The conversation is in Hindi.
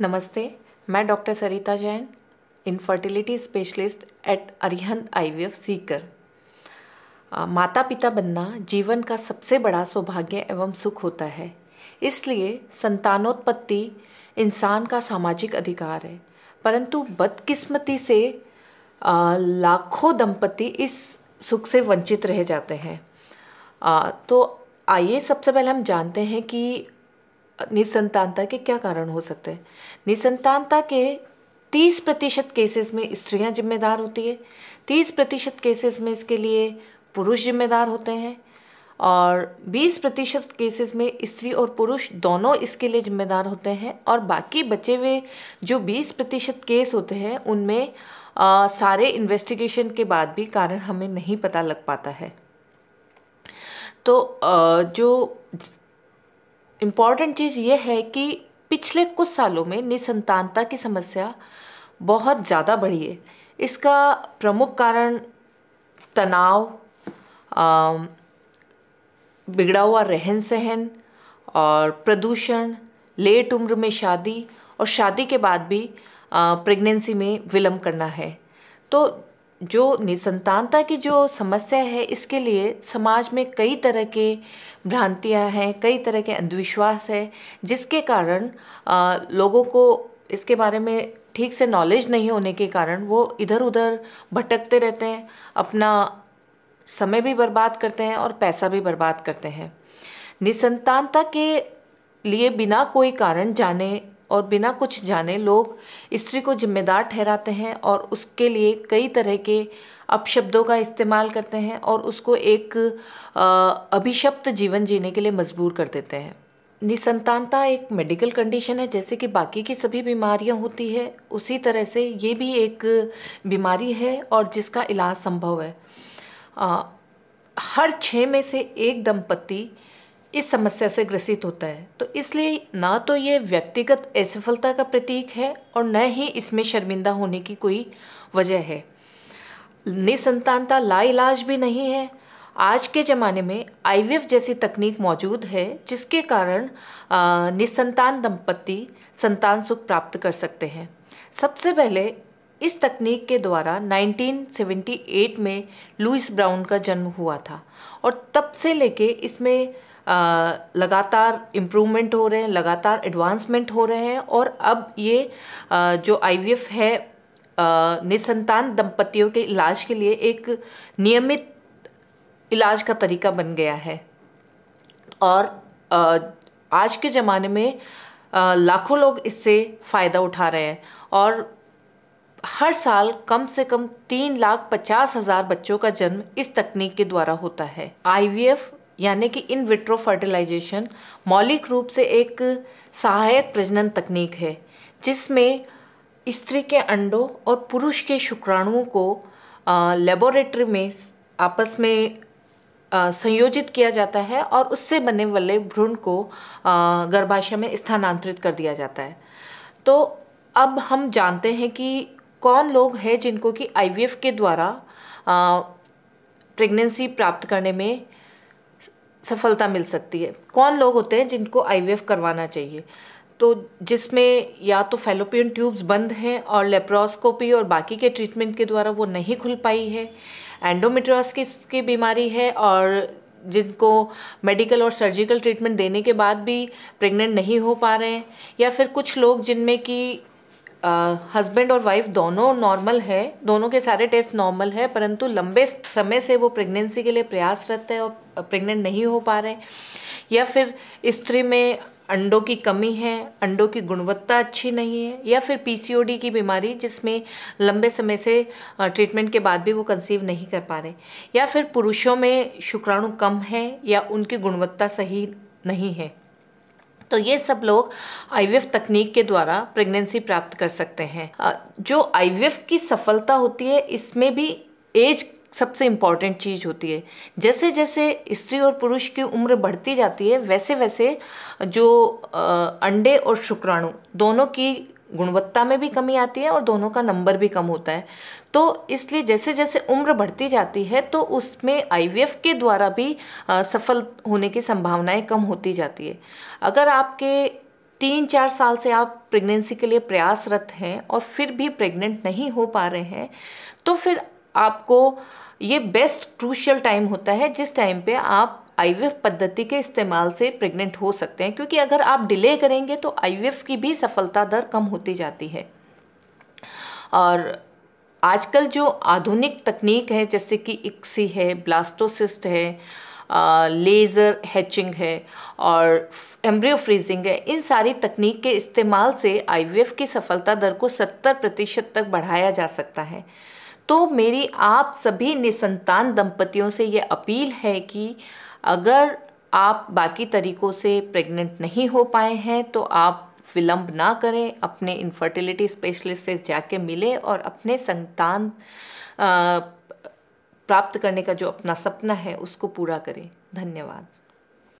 नमस्ते मैं doctor Sarita Jain infertility specialist at Arihant IVF Sikar माता पिता बनना जीवन का सबसे बड़ा सौभाग्य एवं सुख होता है इसलिए संतानोत्पत्ति इंसान का सामाजिक अधिकार है परंतु बदकिस्मती से लाखों दंपति इस सुख से वंचित रह जाते हैं तो आइए सबसे पहले हम जानते हैं कि निसंतानता के क्या कारण हो सकते हैं निसंतानता के 30 प्रतिशत केसेस में स्त्रियां जिम्मेदार होती है 30 प्रतिशत केसेस में इसके लिए पुरुष जिम्मेदार होते हैं और 20 प्रतिशत केसेस में स्त्री और पुरुष दोनों इसके लिए जिम्मेदार होते हैं और बाकी बचे हुए जो 20 प्रतिशत केस होते हैं उनमें आ, सारे इन्वेस्टिगेशन के बाद भी कारण हमें नहीं पता लग पाता है तो आ, जो इम्पॉर्टेंट चीज़ ये है कि पिछले कुछ सालों में निसंतानता की समस्या बहुत ज़्यादा बढ़ी है इसका प्रमुख कारण तनाव बिगड़ा हुआ रहन सहन और प्रदूषण लेट उम्र में शादी और शादी के बाद भी प्रेगनेंसी में विलम्ब करना है तो जो निसंतानता की जो समस्या है इसके लिए समाज में कई तरह के भ्रांतियां हैं कई तरह के अंधविश्वास है जिसके कारण आ, लोगों को इसके बारे में ठीक से नॉलेज नहीं होने के कारण वो इधर उधर भटकते रहते हैं अपना समय भी बर्बाद करते हैं और पैसा भी बर्बाद करते हैं निसंतानता के लिए बिना कोई कारण जाने और बिना कुछ जाने लोग स्त्री को जिम्मेदार ठहराते हैं और उसके लिए कई तरह के अपशब्दों का इस्तेमाल करते हैं और उसको एक अभिशप्त जीवन जीने के लिए मजबूर कर देते हैं निसंतानता एक मेडिकल कंडीशन है जैसे कि बाकी की सभी बीमारियां होती है उसी तरह से ये भी एक बीमारी है और जिसका इलाज संभव है आ, हर छः में से एक दंपत्ति इस समस्या से ग्रसित होता है तो इसलिए ना तो ये व्यक्तिगत असफलता का प्रतीक है और न ही इसमें शर्मिंदा होने की कोई वजह है निसंतानता लाइलाज भी नहीं है आज के ज़माने में आई जैसी तकनीक मौजूद है जिसके कारण निसंतान दंपत्ति संतान सुख प्राप्त कर सकते हैं सबसे पहले इस तकनीक के द्वारा 1978 में लुइस ब्राउन का जन्म हुआ था और तब से लेके इसमें लगातार इम्प्रूवमेंट हो रहे हैं लगातार एडवांसमेंट हो रहे हैं और अब ये जो आई है निसंतान दंपतियों के इलाज के लिए एक नियमित इलाज का तरीका बन गया है और आज के ज़माने में लाखों लोग इससे फ़ायदा उठा रहे हैं और हर साल कम से कम तीन लाख पचास हज़ार बच्चों का जन्म इस तकनीक के द्वारा होता है आईवीएफ यानी कि इन विट्रो फर्टिलाइजेशन मौलिक रूप से एक सहायक प्रजनन तकनीक है जिसमें स्त्री के अंडों और पुरुष के शुक्राणुओं को लेबोरेटरी में आपस में संयोजित किया जाता है और उससे बने वाले भ्रूण को गर्भाशय में स्थानांतरित कर दिया जाता है तो अब हम जानते हैं कि कौन लोग हैं जिनको कि आईवीएफ के द्वारा प्रेगनेंसी प्राप्त करने में सफलता मिल सकती है कौन लोग होते हैं जिनको आई करवाना चाहिए तो जिसमें या तो फेलोपियन ट्यूब्स बंद हैं और लेप्रोस्कोपी और बाकी के ट्रीटमेंट के द्वारा वो नहीं खुल पाई है एंडोमेट्रोस की बीमारी है और जिनको मेडिकल और सर्जिकल ट्रीटमेंट देने के बाद भी प्रेग्नेंट नहीं हो पा रहे हैं या फिर कुछ लोग जिनमें कि हस्बैंड और वाइफ दोनों नॉर्मल है दोनों के सारे टेस्ट नॉर्मल है परंतु लंबे समय से वो प्रेगनेंसी के लिए प्रयासरत है और प्रेग्नेंट नहीं हो पा रहे या फिर स्त्री में अंडों की कमी है अंडों की गुणवत्ता अच्छी नहीं है या फिर पीसीओडी की बीमारी जिसमें लंबे समय से ट्रीटमेंट के बाद भी वो कंसीव नहीं कर पा रहे या फिर पुरुषों में शुक्राणु कम है या उनकी गुणवत्ता सही नहीं है तो ये सब लोग आईवीएफ तकनीक के द्वारा प्रेगनेंसी प्राप्त कर सकते हैं जो आईवीएफ की सफलता होती है इसमें भी एज सबसे इम्पॉर्टेंट चीज़ होती है जैसे जैसे स्त्री और पुरुष की उम्र बढ़ती जाती है वैसे वैसे जो अंडे और शुक्राणु दोनों की गुणवत्ता में भी कमी आती है और दोनों का नंबर भी कम होता है तो इसलिए जैसे जैसे उम्र बढ़ती जाती है तो उसमें आईवीएफ के द्वारा भी सफल होने की संभावनाएं कम होती जाती है अगर आपके तीन चार साल से आप प्रेगनेंसी के लिए प्रयासरत हैं और फिर भी प्रेग्नेंट नहीं हो पा रहे हैं तो फिर आपको ये बेस्ट क्रूशियल टाइम होता है जिस टाइम पे आप आईवीएफ पद्धति के इस्तेमाल से प्रेग्नेंट हो सकते हैं क्योंकि अगर आप डिले करेंगे तो आईवीएफ की भी सफलता दर कम होती जाती है और आजकल जो आधुनिक तकनीक है जैसे कि इक्सी है ब्लास्टोसिस्ट है लेज़र हैचिंग है और एम्ब्रियो फ्रीजिंग है इन सारी तकनीक के इस्तेमाल से आईवीएफ की सफलता दर को 70 प्रतिशत तक बढ़ाया जा सकता है तो मेरी आप सभी निसंतान दंपतियों से ये अपील है कि अगर आप बाकी तरीक़ों से प्रेग्नेंट नहीं हो पाए हैं तो आप विलंब ना करें अपने इनफर्टिलिटी स्पेशलिस्ट से जाके मिले और अपने संतान प्राप्त करने का जो अपना सपना है उसको पूरा करें धन्यवाद